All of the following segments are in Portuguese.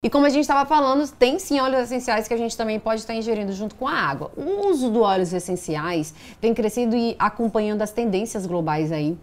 E como a gente estava falando, tem sim óleos essenciais que a gente também pode estar ingerindo junto com a água. O uso do óleos essenciais tem crescido e acompanhando as tendências globais aí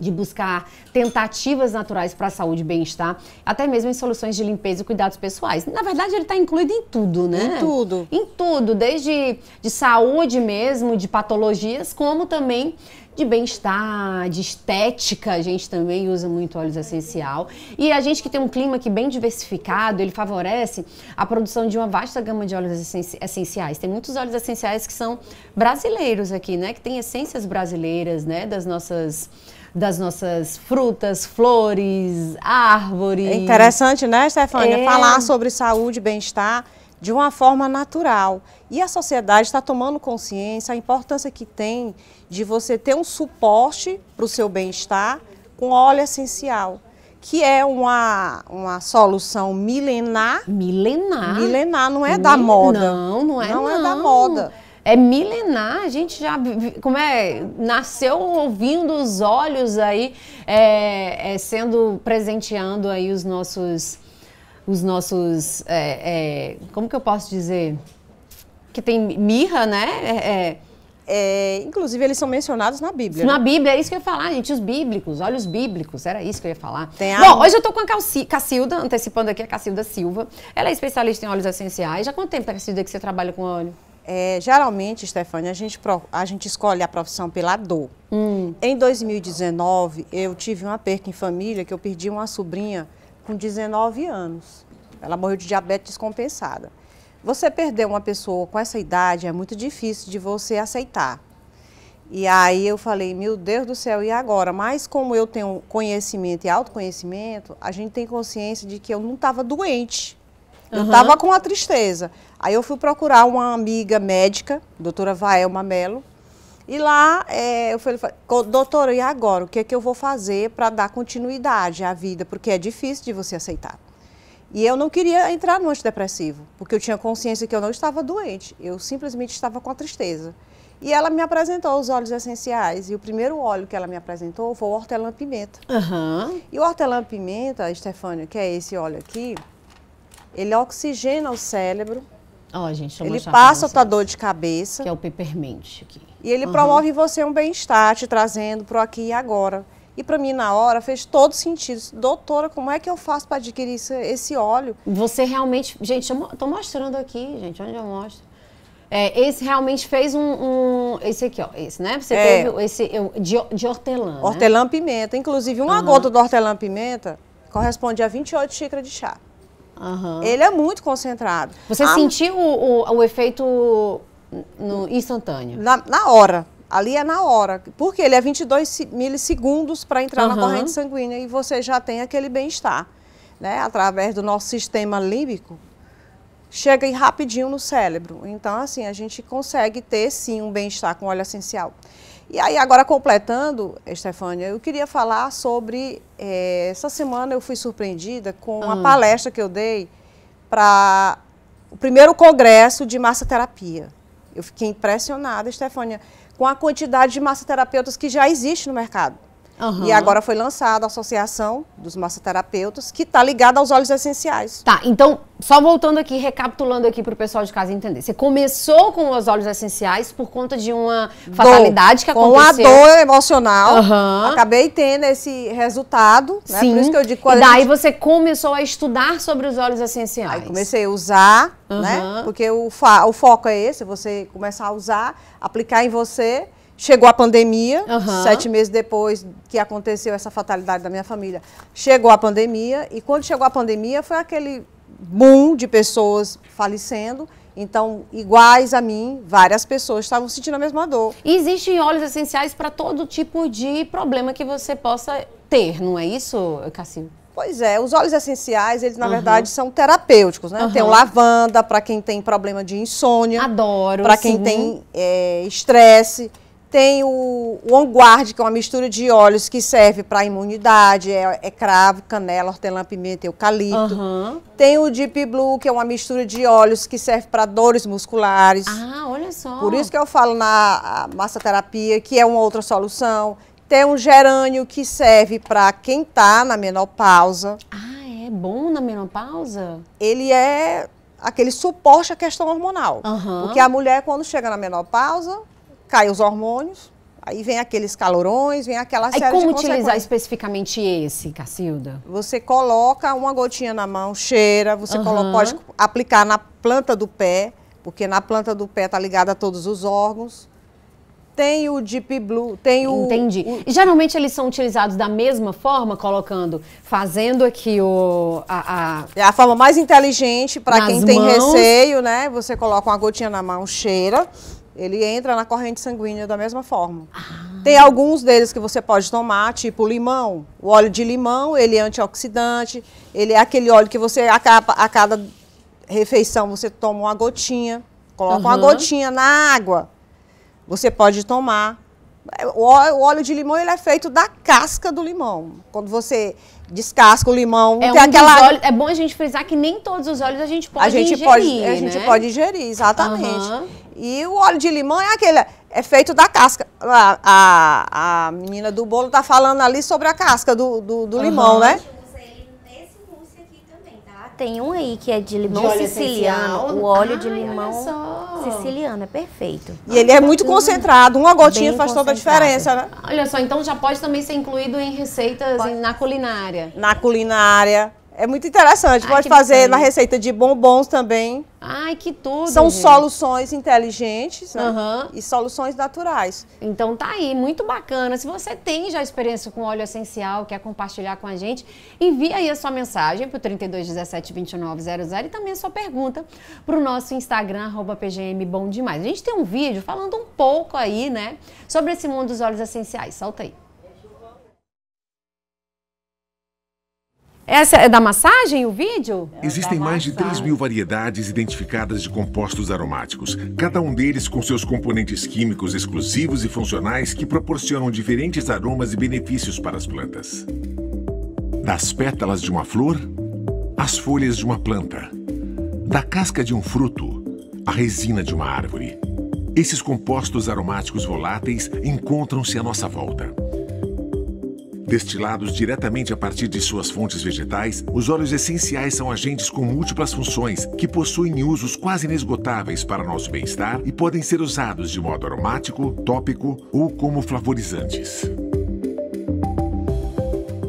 de buscar tentativas naturais para a saúde e bem-estar, até mesmo em soluções de limpeza e cuidados pessoais. Na verdade, ele está incluído em tudo, né? Em tudo. Em tudo, desde de saúde mesmo, de patologias, como também de bem-estar, de estética, a gente também usa muito óleos essencial. E a gente que tem um clima aqui bem diversificado, ele favorece a produção de uma vasta gama de óleos essenciais. Tem muitos óleos essenciais que são brasileiros aqui, né? Que tem essências brasileiras, né? Das nossas das nossas frutas, flores, árvores. É interessante, né, Stefania? É... Falar sobre saúde, bem-estar de uma forma natural. E a sociedade está tomando consciência a importância que tem de você ter um suporte para o seu bem-estar com óleo essencial, que é uma, uma solução milenar. Milenar? Milenar, não é Mil... da moda. Não, não é não. Não é da moda. É milenar, a gente já, como é, nasceu ouvindo os olhos aí, é, é, sendo, presenteando aí os nossos os nossos. É, é, como que eu posso dizer? Que tem mirra, né? É, é. é, inclusive, eles são mencionados na Bíblia. Na né? Bíblia, é isso que eu ia falar, gente. Os bíblicos, olha os bíblicos, era isso que eu ia falar. Tem Bom, hoje eu tô com a Calci, Cacilda, antecipando aqui a Cacilda Silva. Ela é especialista em óleos essenciais. Já quanto tempo, tá, Cacilda, que você trabalha com óleo? É, geralmente, Stefania, a gente, a gente escolhe a profissão pela dor. Hum. Em 2019, eu tive uma perca em família, que eu perdi uma sobrinha com 19 anos. Ela morreu de diabetes descompensada. Você perder uma pessoa com essa idade é muito difícil de você aceitar. E aí eu falei, meu Deus do céu, e agora? Mas como eu tenho conhecimento e autoconhecimento, a gente tem consciência de que eu não estava doente. Eu estava uhum. com a tristeza. Aí eu fui procurar uma amiga médica, doutora Vaelma Mamelo. E lá é, eu falei, doutora, e agora? O que é que eu vou fazer para dar continuidade à vida? Porque é difícil de você aceitar. E eu não queria entrar no antidepressivo, porque eu tinha consciência que eu não estava doente, eu simplesmente estava com a tristeza. E ela me apresentou os óleos essenciais. E o primeiro óleo que ela me apresentou foi o hortelã-pimenta. Uhum. E o hortelã-pimenta, Estefânia, que é esse óleo aqui, ele oxigena o cérebro. Ó, oh, gente, Ele passa a tua dor de cabeça. Que é o peppermint aqui. E ele uhum. promove em você um bem-estar, te trazendo para o aqui e agora. E para mim, na hora, fez todo sentido. Doutora, como é que eu faço para adquirir esse, esse, óleo? Você realmente. Gente, eu tô mostrando aqui, gente, onde eu mostro. É, esse realmente fez um, um, Esse aqui, ó. Esse, né? Você é. teve esse de, de hortelã. Né? Hortelã-pimenta. Inclusive, uma uhum. gota do hortelã-pimenta corresponde a 28 xícaras de chá. Uhum. Ele é muito concentrado. Você ah, sentiu o, o, o, efeito no instantâneo. Na, na hora. Ali é na hora. Porque ele é 22 milissegundos para entrar uhum. na corrente sanguínea e você já tem aquele bem-estar. Né? Através do nosso sistema límbico, chega aí rapidinho no cérebro. Então, assim, a gente consegue ter sim um bem-estar com óleo essencial. E aí, agora completando, Estefânia, eu queria falar sobre. É, essa semana eu fui surpreendida com uma hum. palestra que eu dei para o primeiro congresso de massoterapia. Eu fiquei impressionada, Estefânia, com a quantidade de massoterapeutas que já existe no mercado. Uhum. E agora foi lançada a Associação dos Massoterapeutas, que está ligada aos óleos essenciais. Tá, então, só voltando aqui, recapitulando aqui para o pessoal de casa entender. Você começou com os óleos essenciais por conta de uma fatalidade dor. que aconteceu. Com a dor emocional. Uhum. Acabei tendo esse resultado, né? Sim. Por isso que eu digo... E daí gente... você começou a estudar sobre os óleos essenciais. Aí comecei a usar, uhum. né? Porque o, o foco é esse, você começar a usar, aplicar em você Chegou a pandemia, uhum. sete meses depois que aconteceu essa fatalidade da minha família. Chegou a pandemia, e quando chegou a pandemia foi aquele boom de pessoas falecendo. Então, iguais a mim, várias pessoas estavam sentindo a mesma dor. existem óleos essenciais para todo tipo de problema que você possa ter, não é isso, Cassim? Pois é, os óleos essenciais, eles na uhum. verdade são terapêuticos, né? Uhum. Tem lavanda para quem tem problema de insônia. Adoro. Para quem tem é, estresse. Tem o, o que é uma mistura de óleos que serve para imunidade, é, é, cravo, canela, hortelã, pimenta, e eucalipto. Uhum. Tem o Deep Blue, que é uma mistura de óleos que serve para dores musculares. Ah, olha só. Por isso que eu falo na massoterapia, que é uma outra solução. Tem um gerânio que serve para quem está na menopausa. Ah, é bom na menopausa? Ele é aquele suporte à questão hormonal. Uhum. Porque a mulher, quando chega na menopausa, caem os hormônios, aí vem aqueles calorões, vem aquela série aí como de utilizar especificamente esse, Cacilda? Você coloca uma gotinha na mão, cheira, você uhum. coloca, pode aplicar na planta do pé, porque na planta do pé tá ligada a todos os órgãos. Tem o Deep Blue, tem o. Entendi. O... E geralmente eles são utilizados da mesma forma, colocando, fazendo aqui o. A, a... É a forma mais inteligente para quem mãos. tem receio, né? Você coloca uma gotinha na mão, cheira, ele entra na corrente sanguínea da mesma forma. Ah. Tem alguns deles que você pode tomar, tipo limão. O óleo de limão, ele é antioxidante, ele é aquele óleo que você, a, a cada refeição, você toma uma gotinha, coloca uhum. uma gotinha na água. Você pode tomar. É, o óleo de limão ele é feito da casca do limão. Quando você descasca o limão. É, um aquela... é bom a gente frisar que nem todos os óleos a gente pode a gente ingerir. Pode, né? A gente pode ingerir, exatamente. Uhum. E o óleo de limão é aquele, é feito da casca. A, a, a menina do bolo tá falando ali sobre a casca do, do, do uhum. limão, né? Tá? Tem um aí que é de limão de siciliano, o óleo ah, de limão. Siciliano, é perfeito. E ele é muito concentrado, uma gotinha faz toda a diferença, né? Olha só, então já pode também ser incluído em receitas na culinária. Na culinária. É muito interessante. Ai, Pode fazer na receita de bombons também. Ai, que tudo. São gente. soluções inteligentes né? uhum. e soluções naturais. Então tá aí, muito bacana. Se você tem já experiência com óleo essencial, quer compartilhar com a gente, envia aí a sua mensagem pro 32172900 e também a sua pergunta pro nosso Instagram, arroba PGM Bom Demais. A gente tem um vídeo falando um pouco aí, né, sobre esse mundo dos óleos essenciais. Solta aí. Essa é da massagem o vídeo? É Existem mais de 3 mil variedades identificadas de compostos aromáticos, cada um deles com seus componentes químicos exclusivos e funcionais que proporcionam diferentes aromas e benefícios para as plantas. Das pétalas de uma flor, às folhas de uma planta, da casca de um fruto, à resina de uma árvore. Esses compostos aromáticos voláteis encontram-se à nossa volta. Destilados diretamente a partir de suas fontes vegetais, os óleos essenciais são agentes com múltiplas funções que possuem usos quase inesgotáveis para nosso bem-estar e podem ser usados de modo aromático, tópico ou como flavorizantes.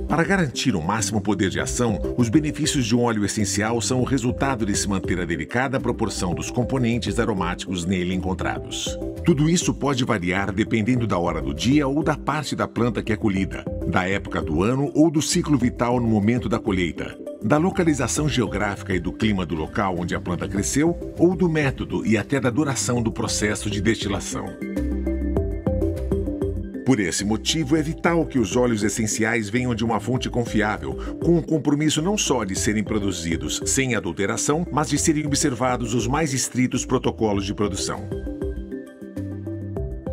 Para garantir o máximo poder de ação, os benefícios de um óleo essencial são o resultado de se manter a delicada proporção dos componentes aromáticos nele encontrados. Tudo isso pode variar dependendo da hora do dia ou da parte da planta que é colhida, da época do ano ou do ciclo vital no momento da colheita, da localização geográfica e do clima do local onde a planta cresceu ou do método e até da duração do processo de destilação. Por esse motivo, é vital que os óleos essenciais venham de uma fonte confiável, com o compromisso não só de serem produzidos sem adulteração, mas de serem observados os mais estritos protocolos de produção.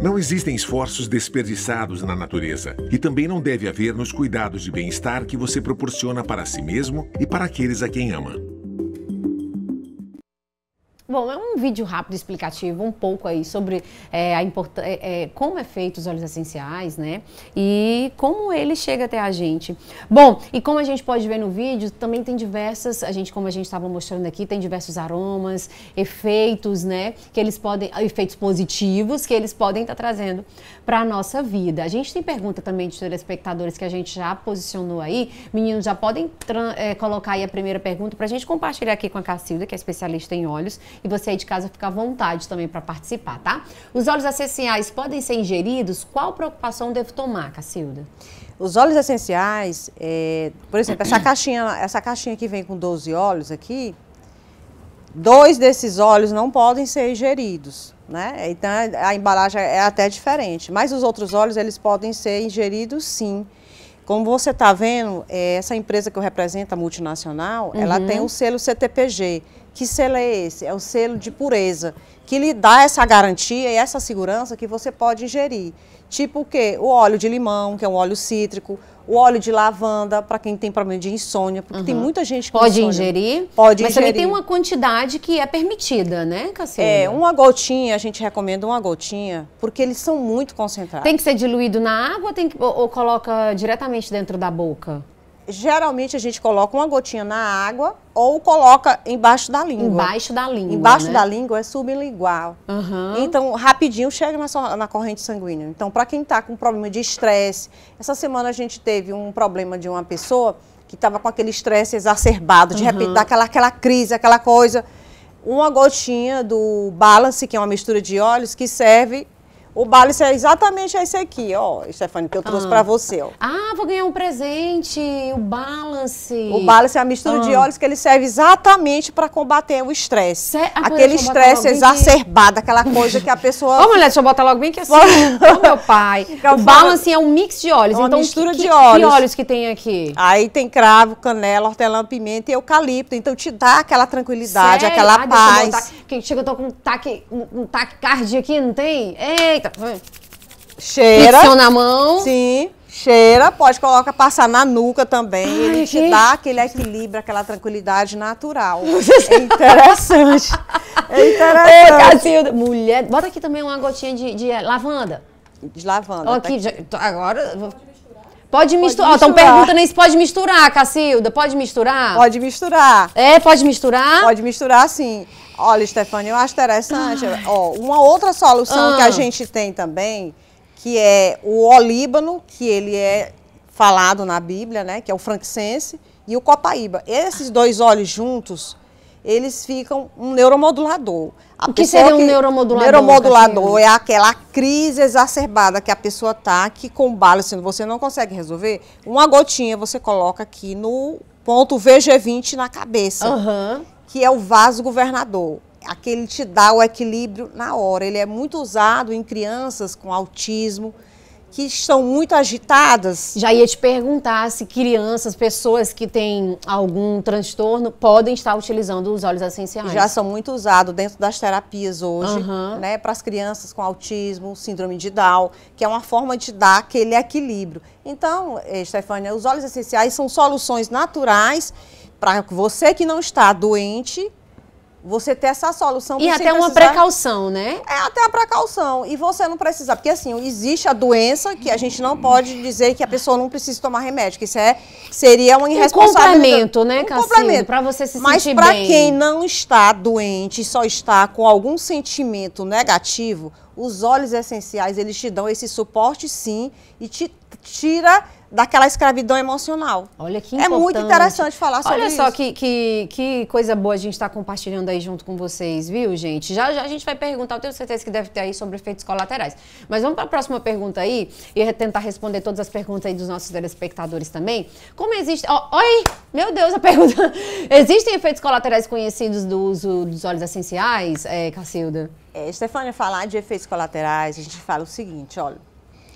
Não existem esforços desperdiçados na natureza e também não deve haver nos cuidados de bem-estar que você proporciona para si mesmo e para aqueles a quem ama. Bom, é um vídeo rápido explicativo, um pouco aí sobre é, a import... É, é, como é feito os óleos essenciais, né? E como ele chega até a gente. Bom, e como a gente pode ver no vídeo, também tem diversas, a gente, como a gente estava mostrando aqui, tem diversos aromas, efeitos, né? Que eles podem, efeitos positivos que eles podem estar tá trazendo para a nossa vida. A gente tem pergunta também de telespectadores que a gente já posicionou aí. Meninos, já podem é, colocar aí a primeira pergunta para a gente compartilhar aqui com a Cacilda, que é especialista em óleos e você aí de casa fica à vontade também para participar, tá? Os óleos essenciais podem ser ingeridos? Qual preocupação devo tomar, Cacilda? Os óleos essenciais, é, por exemplo, essa caixinha, essa caixinha que vem com 12 óleos aqui, dois desses óleos não podem ser ingeridos, né? Então a embalagem é até diferente, mas os outros óleos eles podem ser ingeridos sim. Como você está vendo, é, essa empresa que eu represento, a multinacional, uhum. ela tem o selo CTPG, que selo é esse? É o selo de pureza, que lhe dá essa garantia e essa segurança que você pode ingerir. Tipo o quê? O óleo de limão, que é um óleo cítrico, o óleo de lavanda, para quem tem problema de insônia, porque uhum. tem muita gente que Pode ingerir. Pode mas ingerir. Mas também tem uma quantidade que é permitida, né, Cassiano? É, uma gotinha, a gente recomenda uma gotinha, porque eles são muito concentrados. Tem que ser diluído na água tem que, ou, ou coloca diretamente dentro da boca? geralmente a gente coloca uma gotinha na água ou coloca embaixo da língua. Embaixo da língua. Embaixo né? da língua é sublingual. Uhum. Então, rapidinho chega na, na corrente sanguínea. Então, para quem está com problema de estresse, essa semana a gente teve um problema de uma pessoa que estava com aquele estresse exacerbado, de uhum. repente dá aquela, aquela crise, aquela coisa. Uma gotinha do balance, que é uma mistura de óleos, que serve o Balisson é exatamente esse aqui, ó, Stefani, que eu trouxe ah. para você, ó. Ah, vou ganhar um presente, o Balance. O Balance é a mistura ah. de óleos que ele serve exatamente para combater o estresse. Ah, Aquele estresse exacerbado, aquela coisa que a pessoa... Ô, mulher, deixa eu botar logo bem que assim, ô meu pai. o Balance é um mix de óleos. É uma então, mistura que, de óleos. Que óleos que tem aqui? Aí tem cravo, canela, hortelã, pimenta e eucalipto. Então te dá aquela tranquilidade, Sério? aquela ah, paz. Quem chega, eu tô com um taque, um taque cardíaco aqui, não tem? Eita! Cheira. Fricção na mão. Sim. Cheira, pode colocar passar na nuca também. Ai, ele te dá aquele equilíbrio, aquela tranquilidade natural. É interessante. É interessante. Ei, Mulher, bota aqui também uma gotinha de, de lavanda. De lavanda. Aqui, tá aqui. Já, agora... Pode misturar. Estão perguntando se pode misturar, Cacilda. Pode misturar? Pode misturar. É, pode misturar? Pode misturar, sim. Olha, Stefania, eu acho interessante. Ó, uma outra solução ah. que a ah. gente tem também, que é o olíbano, que ele é falado na Bíblia, né? Que é o francense e o copaíba. Esses dois óleos juntos, eles ficam um neuromodulador. A o que seria um que, neuromodulador? Neuromodulador é aquela crise exacerbada que a pessoa tá, que com bala, assim, você não consegue resolver, uma gotinha você coloca aqui no ponto VG20 na cabeça. Uhum que é o vaso governador. Aquele te dá o equilíbrio na hora. Ele é muito usado em crianças com autismo, que estão muito agitadas. Já ia te perguntar se crianças, pessoas que têm algum transtorno, podem estar utilizando os óleos essenciais. Já são muito usados dentro das terapias hoje, uhum. né? Para as crianças com autismo, síndrome de Down, que é uma forma de dar aquele equilíbrio. Então, eh, Stefania, os óleos essenciais são soluções naturais para você que não está doente, você ter essa solução. E até uma precaução, né? É até a precaução. E você não precisar, porque assim, existe a doença que a gente não pode dizer que a pessoa não precisa tomar remédio, que isso é, seria uma irresponsabilidade. Um complemento, né, um complemento Para você se Mas sentir bem. Mas para quem não está doente e só está com algum sentimento negativo, os óleos essenciais, eles te dão esse suporte sim e te tira daquela escravidão emocional. Olha que importante. É muito interessante falar sobre Olha isso. Olha só que, que, que, coisa boa a gente está compartilhando aí junto com vocês, viu, gente? Já, já a gente vai perguntar, eu tenho certeza que deve ter aí sobre efeitos colaterais. Mas vamos para a próxima pergunta aí e tentar responder todas as perguntas aí dos nossos telespectadores também. Como existe... Oh, oi! Meu Deus, a pergunta... Existem efeitos colaterais conhecidos do uso dos óleos essenciais, é, Cacilda? É, Stefania, falar de efeitos colaterais, a gente fala o seguinte, olha...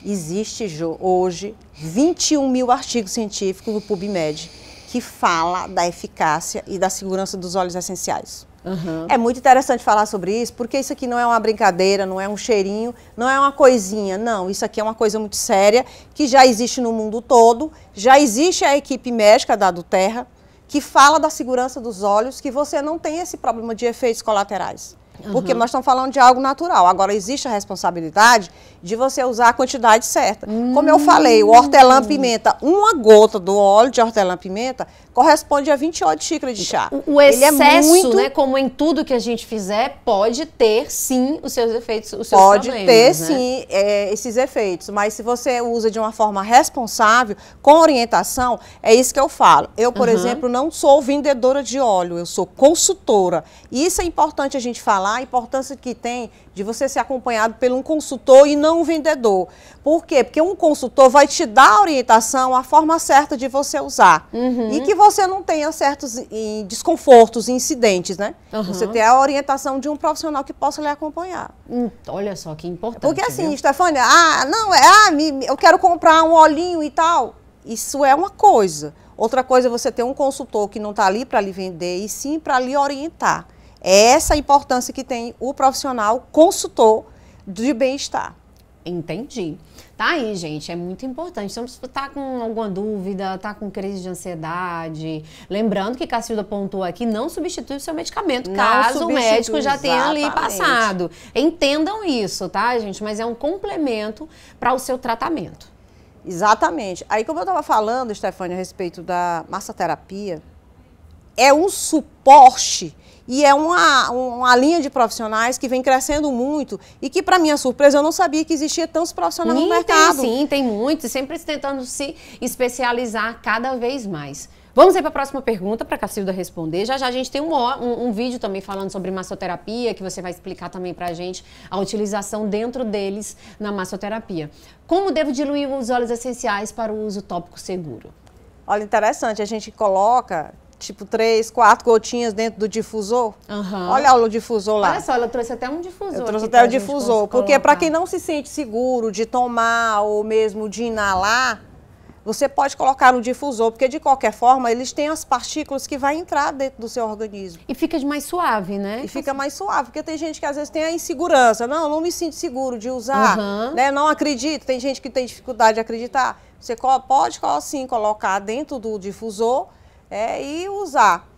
Existe hoje 21 mil artigos científicos do PubMed que fala da eficácia e da segurança dos óleos essenciais. Uhum. É muito interessante falar sobre isso, porque isso aqui não é uma brincadeira, não é um cheirinho, não é uma coisinha. Não, isso aqui é uma coisa muito séria que já existe no mundo todo. Já existe a equipe médica da do Terra que fala da segurança dos olhos, que você não tem esse problema de efeitos colaterais. Uhum. Porque nós estamos falando de algo natural. Agora, existe a responsabilidade de você usar a quantidade certa. Hum. Como eu falei, o hortelã-pimenta, uma gota do óleo de hortelã-pimenta corresponde a 28 xícaras de chá. O, é excesso, é muito... né, como em tudo que a gente fizer, pode ter sim os seus efeitos, os seus Pode ter né? sim é, esses efeitos, mas se você usa de uma forma responsável, com orientação, é isso que eu falo. Eu, por uhum. exemplo, não sou vendedora de óleo, eu sou consultora. Isso é importante a gente falar, a importância que tem de você ser acompanhado por um consultor e não não vendedor. Por quê? Porque um consultor vai te dar a orientação, a forma certa de você usar. Uhum. E que você não tenha certos eh, desconfortos, incidentes, né? Uhum. Você tem a orientação de um profissional que possa lhe acompanhar. Hum, olha só que importante. Porque assim, viu? Stefânia, ah, não, é, ah, me, eu quero comprar um olhinho e tal. Isso é uma coisa. Outra coisa é você ter um consultor que não está ali para lhe vender, e sim para lhe orientar. É essa a importância que tem o profissional consultor de bem-estar. Entendi. Tá aí, gente, é muito importante. Então, se você tá com alguma dúvida, tá com crise de ansiedade, lembrando que Cacilda pontuou aqui, não substitui o seu medicamento, não caso o médico já tenha exatamente. ali passado. Entendam isso, tá, gente? Mas é um complemento para o seu tratamento. Exatamente. Aí, como eu tava falando, Stefania, a respeito da massoterapia, é um suporte e é uma, uma linha de profissionais que vem crescendo muito e que, para minha surpresa, eu não sabia que existia tantos profissionais sim, no mercado. Tem, sim, tem muitos, sempre tentando se especializar cada vez mais. Vamos aí para a próxima pergunta para a Cacilda responder. Já já a gente tem um, um, um, vídeo também falando sobre massoterapia, que você vai explicar também para a gente a utilização dentro deles na massoterapia. Como devo diluir os óleos essenciais para o uso tópico seguro? Olha, interessante, a gente coloca tipo três, quatro gotinhas dentro do difusor. Uhum. Olha o difusor lá. Olha só, ela trouxe até um difusor. Eu trouxe até o difusor, porque para quem não se sente seguro de tomar ou mesmo de inalar, você pode colocar no difusor, porque de qualquer forma eles têm as partículas que vai entrar dentro do seu organismo. E fica mais suave, né? E fica mais suave, porque tem gente que às vezes tem a insegurança, não, não me sinto seguro de usar, uhum. né? Não acredito, tem gente que tem dificuldade de acreditar. Você pode sim colocar dentro do difusor é, e usar.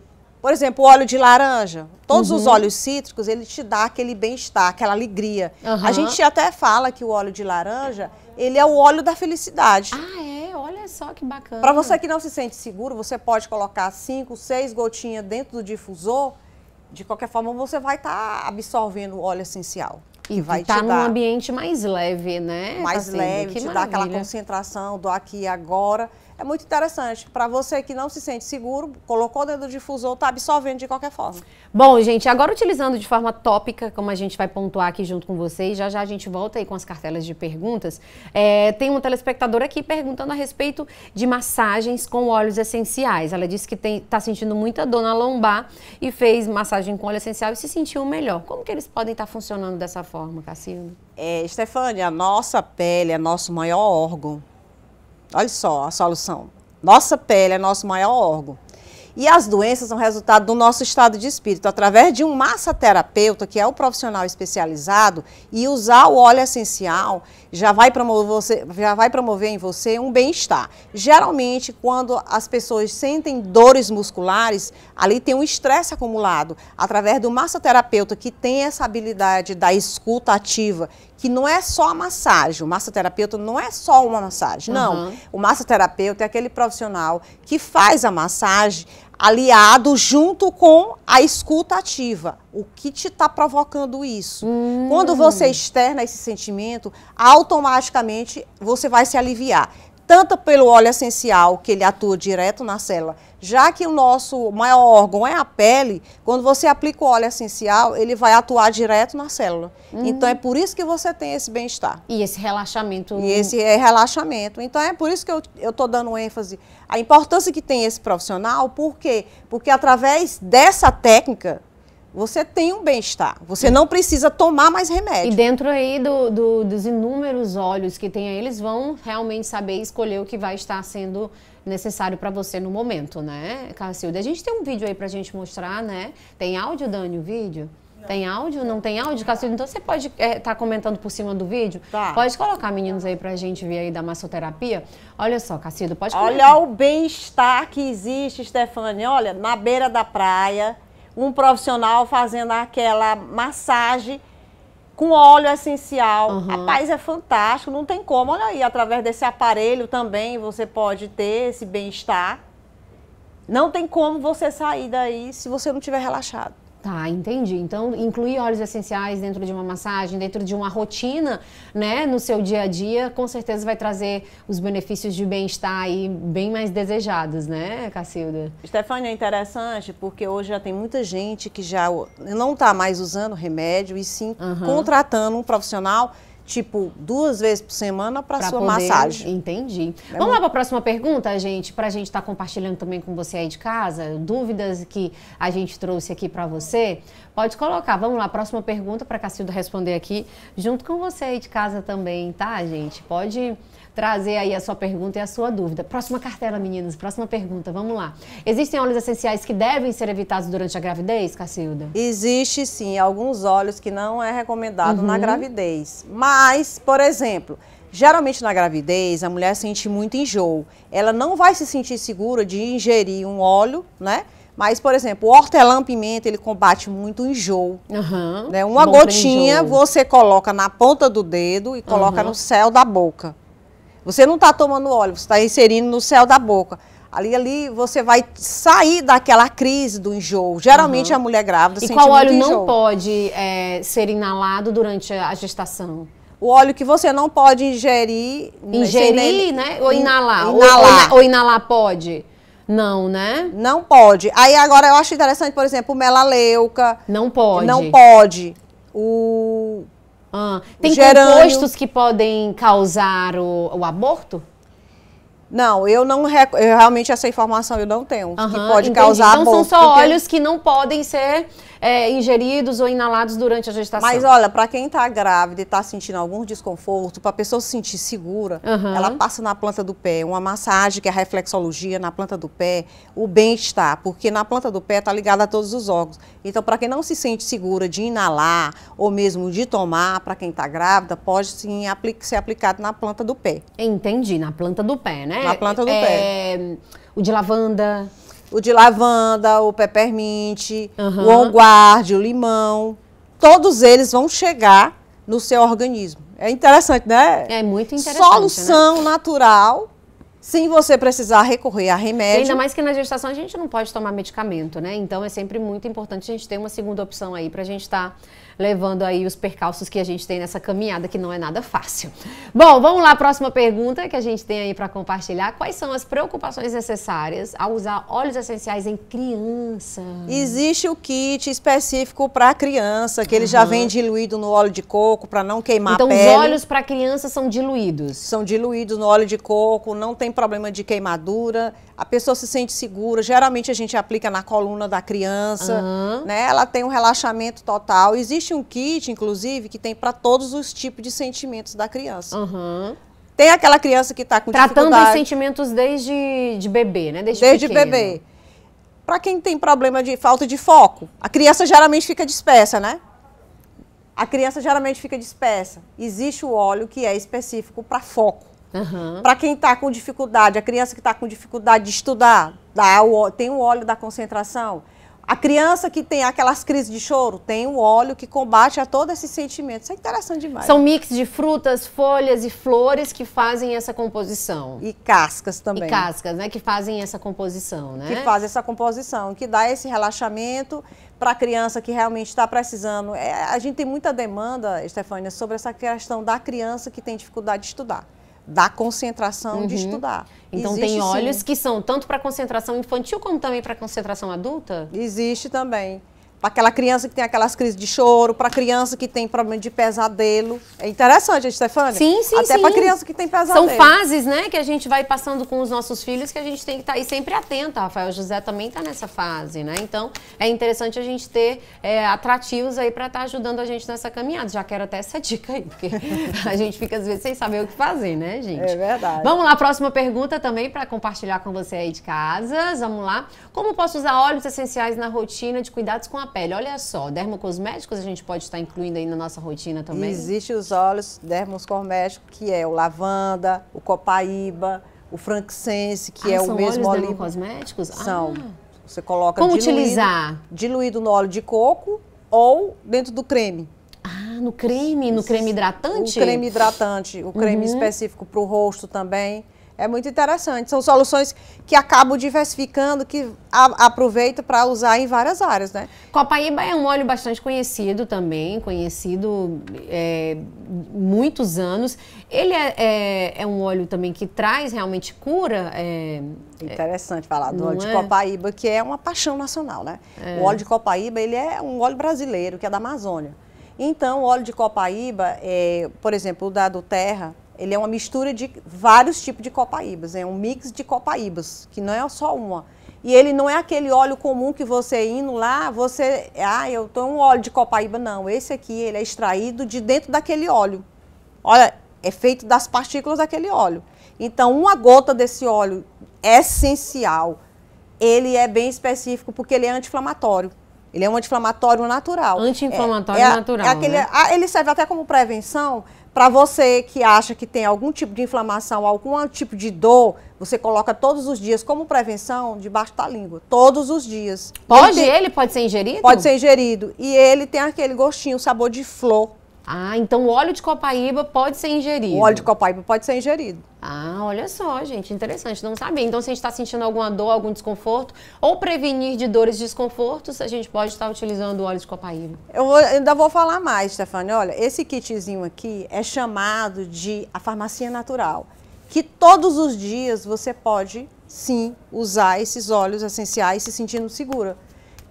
Por exemplo, o óleo de laranja. Todos uhum. os óleos cítricos, ele te dá aquele bem-estar, aquela alegria. Uhum. A gente até fala que o óleo de laranja, ele é o óleo da felicidade. Ah, é? Olha só que bacana. Para você que não se sente seguro, você pode colocar cinco, seis gotinhas dentro do difusor. De qualquer forma, você vai estar tá absorvendo o óleo essencial. E vai estar tá num ambiente mais leve, né? Mais assim, leve, que te maravilha. dá aquela concentração do aqui e agora é muito interessante. Para você que não se sente seguro, colocou dentro do difusor, está absorvendo de qualquer forma. Bom, gente, agora utilizando de forma tópica, como a gente vai pontuar aqui junto com vocês, já já a gente volta aí com as cartelas de perguntas. É, tem um telespectador aqui perguntando a respeito de massagens com óleos essenciais. Ela disse que está sentindo muita dor na lombar e fez massagem com óleo essencial e se sentiu melhor. Como que eles podem estar tá funcionando dessa forma, Cassino? É, a nossa pele é nosso maior órgão Olha só a solução. Nossa pele é nosso maior órgão. E as doenças são resultado do nosso estado de espírito, através de um massoterapeuta, que é o profissional especializado, e usar o óleo essencial já vai promover, você, já vai promover em você um bem-estar. Geralmente, quando as pessoas sentem dores musculares, ali tem um estresse acumulado. Através do massoterapeuta, que tem essa habilidade da escuta ativa, que não é só a massagem. O massoterapeuta não é só uma massagem, não. Uhum. O massoterapeuta é aquele profissional que faz a massagem aliado junto com a escuta ativa. O que te está provocando isso? Hum. Quando você externa esse sentimento, automaticamente você vai se aliviar tanto pelo óleo essencial, que ele atua direto na célula, já que o nosso maior órgão é a pele, quando você aplica o óleo essencial, ele vai atuar direto na célula. Uhum. Então é por isso que você tem esse bem-estar. E esse relaxamento. E esse é relaxamento. Então é por isso que eu estou dando ênfase à importância que tem esse profissional, por quê? Porque através dessa técnica, você tem um bem-estar. Você não precisa tomar mais remédio. E dentro aí do, do, dos inúmeros olhos que tem aí, eles vão realmente saber escolher o que vai estar sendo necessário para você no momento, né, Cacilda? A gente tem um vídeo aí para a gente mostrar, né? Tem áudio, Dani, o vídeo? Não. Tem áudio? Não tem áudio, Cacilda? Então você pode estar é, tá comentando por cima do vídeo? Tá. Pode colocar, meninos, aí para a gente ver aí da massoterapia. Olha só, Cacilda, pode colocar. Olha o bem-estar que existe, Stefania. Olha, na beira da praia um profissional fazendo aquela massagem com óleo essencial. Uhum. Rapaz, é fantástico, não tem como. Olha aí, através desse aparelho também você pode ter esse bem-estar. Não tem como você sair daí se você não tiver relaxado. Tá, entendi. Então, incluir óleos essenciais dentro de uma massagem, dentro de uma rotina, né, no seu dia a dia, com certeza vai trazer os benefícios de bem-estar aí bem mais desejados, né, Cacilda? Stefania, é interessante porque hoje já tem muita gente que já não está mais usando remédio e sim uhum. contratando um profissional tipo duas vezes por semana para sua poder... massagem. Entendi. É Vamos bom. lá para a próxima pergunta, gente, para a gente estar tá compartilhando também com você aí de casa, dúvidas que a gente trouxe aqui para você. Pode colocar. Vamos lá, próxima pergunta para Cacilda responder aqui, junto com você aí de casa também, tá, gente? Pode trazer aí a sua pergunta e a sua dúvida. Próxima cartela, meninas, próxima pergunta, vamos lá. Existem óleos essenciais que devem ser evitados durante a gravidez, Cacilda? Existe sim, alguns óleos que não é recomendado uhum. na gravidez. Mas, por exemplo, Geralmente na gravidez, a mulher sente muito enjoo. Ela não vai se sentir segura de ingerir um óleo, né? Mas, por exemplo, o hortelã-pimenta, ele combate muito o enjoo. Uhum. Né? Uma Bom gotinha você coloca na ponta do dedo e coloca uhum. no céu da boca. Você não está tomando óleo, você está inserindo no céu da boca. Ali, ali você vai sair daquela crise do enjoo. Geralmente uhum. a mulher grávida e qual óleo enjoo. não pode é, ser inalado durante a gestação? O óleo que você não pode ingerir, né, ingerir, né? Ou inalar? inalar. ou, ou inalar pode? Não, né? Não pode. Aí agora eu acho interessante, por exemplo, o melaleuca. Não pode. Não pode. O ah, tem Gerânio. compostos que podem causar o, o aborto? Não, eu não eu, realmente essa informação eu não tenho. que pode entendi. causar Então aborto, são só porque... óleos que não podem ser é, ingeridos ou inalados durante a gestação. Mas olha, para quem está grávida e está sentindo algum desconforto, para a pessoa se sentir segura, ela passa na planta do pé uma massagem que é a reflexologia na planta do pé, o bem-estar, porque na planta do pé está ligada a todos os órgãos. Então, para quem não se sente segura de inalar ou mesmo de tomar, para quem está grávida, pode sim ser aplicado na planta do pé. Entendi, na planta do pé, né? Na é, planta do é, pé. O de lavanda. O de lavanda, o peppermint, uhum. o onguarde, o limão. Todos eles vão chegar no seu organismo. É interessante, né? É muito interessante. Né? Solução né? natural sem você precisar recorrer a remédio. E ainda mais que na gestação a gente não pode tomar medicamento, né? Então é sempre muito importante a gente ter uma segunda opção aí para a gente estar tá levando aí os percalços que a gente tem nessa caminhada, que não é nada fácil. Bom, vamos lá, próxima pergunta que a gente tem aí para compartilhar. Quais são as preocupações necessárias ao usar óleos essenciais em criança? Existe o kit específico para criança, que ele uhum. já vem diluído no óleo de coco para não queimar então, a pele. Então, os óleos para criança são diluídos? São diluídos no óleo de coco, não tem problema de queimadura, a pessoa se sente segura. Geralmente a gente aplica na coluna da criança, uhum. né? Ela tem um relaxamento total. Existe Existe um kit, inclusive, que tem para todos os tipos de sentimentos da criança. Uhum. Tem aquela criança que está com Tratando os sentimentos desde de bebê, né? Desde, desde bebê. Para quem tem problema de falta de foco, a criança geralmente fica dispersa, né? A criança geralmente fica dispersa. Existe o óleo que é específico para foco. Uhum. Para quem está com dificuldade, a criança que está com dificuldade de estudar, dá o, tem o óleo da concentração. A criança que tem aquelas crises de choro tem o óleo que combate a todo esse sentimento. Isso é interessante demais. São mix de frutas, folhas e flores que fazem essa composição. E cascas também. E cascas, né? Que fazem essa composição, né? Que fazem essa composição, que dá esse relaxamento para a criança que realmente está precisando. É, a gente tem muita demanda, Estefânia, sobre essa questão da criança que tem dificuldade de estudar da concentração uhum. de estudar. Então Existe, tem olhos sim. que são tanto para concentração infantil como também para concentração adulta? Existe também para aquela criança que tem aquelas crises de choro, para criança que tem problema de pesadelo. É interessante, Stefania? Sim, sim, Até para criança que tem pesadelo. São fases, né, que a gente vai passando com os nossos filhos que a gente tem que estar tá aí sempre atenta. Rafael José também está nessa fase, né? Então, é interessante a gente ter é, atrativos aí para estar tá ajudando a gente nessa caminhada. Já quero até essa dica aí, porque a gente fica às vezes sem saber o que fazer, né, gente? É verdade. Vamos lá, próxima pergunta também para compartilhar com você aí de casa. Vamos lá. Como posso usar óleos essenciais na rotina de cuidados com a pele. Olha só, dermocosméticos a gente pode estar incluindo aí na nossa rotina também? Existem os óleos dermocosméticos, que é o lavanda, o copaíba, o frankincense, que ah, é o mesmo óleo... Ah. são óleos dermocosméticos? São. Ah. Você coloca Como diluído, utilizar? Diluído no óleo de coco ou dentro do creme. Ah, no creme? No creme hidratante? O creme hidratante, o creme uhum. específico para o rosto também. É muito interessante. São soluções que acabam diversificando, que a, aproveito para usar em várias áreas, né? Copaíba é um óleo bastante conhecido também, conhecido é, muitos anos. Ele é, é, é, um óleo também que traz realmente cura. É, interessante falar do óleo de é? Copaíba, que é uma paixão nacional, né? É. O óleo de Copaíba ele é um óleo brasileiro, que é da Amazônia. Então, o óleo de Copaíba, é, por exemplo, o da do Terra, ele é uma mistura de vários tipos de copaíbas, é um mix de copaíbas, que não é só uma. E ele não é aquele óleo comum que você indo lá, você, ah, eu tenho um óleo de copaíba, não. Esse aqui, ele é extraído de dentro daquele óleo. Olha, é feito das partículas daquele óleo. Então, uma gota desse óleo é essencial. Ele é bem específico porque ele é anti-inflamatório. Ele é um anti-inflamatório natural. Anti-inflamatório é, é, natural. É aquele, né? ele serve até como prevenção para você que acha que tem algum tipo de inflamação, algum tipo de dor, você coloca todos os dias como prevenção debaixo da língua. Todos os dias. Pode ele, tem, ele? Pode ser ingerido? Pode ser ingerido. E ele tem aquele gostinho, sabor de flor. Ah, então o óleo de copaíba pode ser ingerido. O óleo de copaíba pode ser ingerido. Ah, olha só, gente, interessante, não sabia. Então, se a gente está sentindo alguma dor, algum desconforto, ou prevenir de dores e desconfortos, a gente pode estar utilizando o óleo de copaíba. Eu, eu ainda vou falar mais, Stefania. Olha, esse kitzinho aqui é chamado de a farmacia natural, que todos os dias você pode, sim, usar esses óleos essenciais se sentindo segura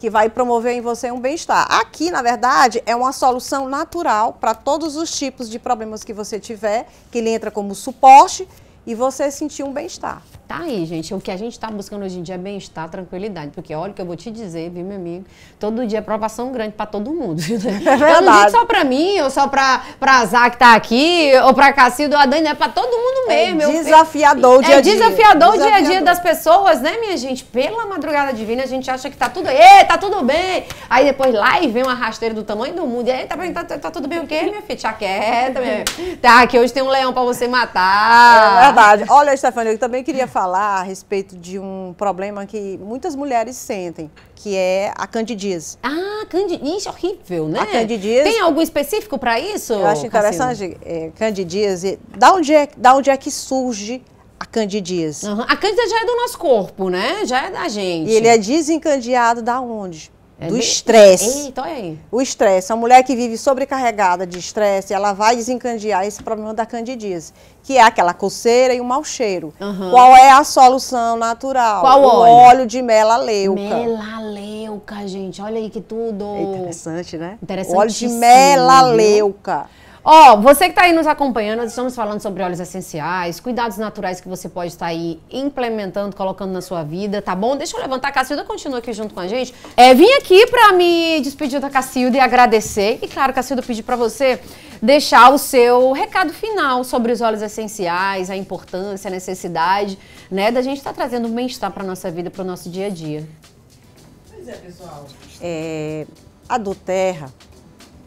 que vai promover em você um bem-estar. Aqui, na verdade, é uma solução natural para todos os tipos de problemas que você tiver, que ele entra como suporte e você sentir um bem-estar tá aí, gente. O que a gente está buscando hoje em dia é bem-estar, tranquilidade. Porque olha o que eu vou te dizer, viu, meu amigo? Todo dia é provação grande para todo mundo. Né? É então, verdade. Eu não digo só para mim, ou só para Zá que tá aqui, ou para Cacildo, ou a Dani, é para todo mundo é mesmo. É desafiador o dia a dia. É desafiador o dia a dia das pessoas, né, minha gente? Pela madrugada divina, a gente acha que tá tudo, aí tá tudo bem. Aí depois lá e vem uma rasteira do tamanho do mundo. E aí, tá, tá, tá tudo bem o quê, minha filha? Tá quieta, minha Tá, que hoje tem um leão para você matar. É verdade. Olha, Stefania, eu também queria falar falar a respeito de um problema que muitas mulheres sentem, que é a candidíase. Ah, candidíase, horrível, né? A candidíase. Tem algo específico para isso? Eu acho interessante, é, candidíase, da onde, é, da onde é que surge a candidíase? Uhum. A candidíase já é do nosso corpo, né? Já é da gente. E ele é desencandeado da onde? É do estresse. Então é aí. O estresse. Uma mulher que vive sobrecarregada de estresse, ela vai desencandear esse problema da candidíase, que é aquela coceira e o mau cheiro. Uhum. Qual é a solução natural? Qual o óleo? óleo de melaleuca. Melaleuca, gente. Olha aí que tudo. É interessante, né? Interessante. Óleo de melaleuca. Ó, oh, você que está aí nos acompanhando, nós estamos falando sobre óleos essenciais, cuidados naturais que você pode estar tá aí implementando, colocando na sua vida, tá bom? Deixa eu levantar a Cacilda, continua aqui junto com a gente. É, vim aqui para me despedir da Cacilda e agradecer. E claro, Cacilda, pedir para você deixar o seu recado final sobre os óleos essenciais, a importância, a necessidade, né, da gente estar tá trazendo um bem-estar para nossa vida, para o nosso dia a dia. Pois é, pessoal. É, a do Terra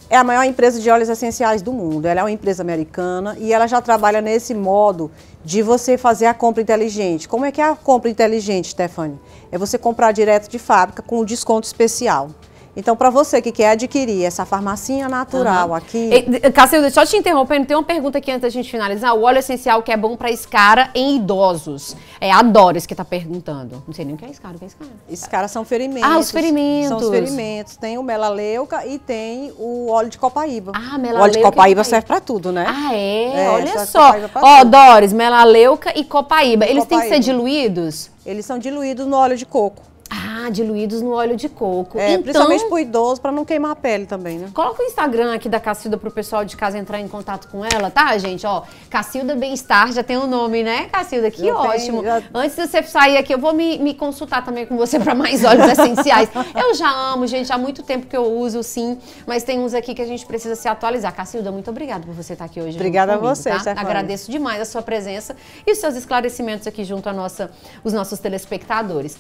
é a maior empresa de óleos essenciais do mundo. Ela é uma empresa americana e ela já trabalha nesse modo de você fazer a compra inteligente. Como é que é a compra inteligente, Stephanie? É você comprar direto de fábrica com um desconto especial. Então, para você que quer adquirir essa farmacinha natural uhum. aqui. E, Cacilda, só te interrompendo, tem uma pergunta aqui antes da gente finalizar. O óleo essencial que é bom para escara em idosos. É a Doris que está perguntando. Não sei nem o que é escara, o que é escara. Escara são ferimentos. Ah, os ferimentos. São os ferimentos. Tem o melaleuca e tem o óleo de copaíba. Ah, melaleuca. O óleo de copaíba serve para tudo, né? Ah, é? é Olha só. Ó, oh, Doris, melaleuca e copaíba. E Eles copaíba. têm que ser diluídos? Eles são diluídos no óleo de coco ah, diluídos no óleo de coco. É, então, principalmente pro idoso, para não queimar a pele também, né? Coloca o Instagram aqui da Cacilda pro pessoal de casa entrar em contato com ela, tá, gente? Ó, Cacilda Bem-Estar, já tem o um nome, né, Cacilda? Que eu ótimo. Tenho, já... Antes de você sair aqui, eu vou me, me consultar também com você para mais óleos essenciais. Eu já amo, gente, há muito tempo que eu uso, sim, mas tem uns aqui que a gente precisa se atualizar. Cacilda, muito obrigada por você estar aqui hoje. Obrigada comigo, a você, tá? Agradeço demais a sua presença e os seus esclarecimentos aqui junto a nossa, os nossos telespectadores.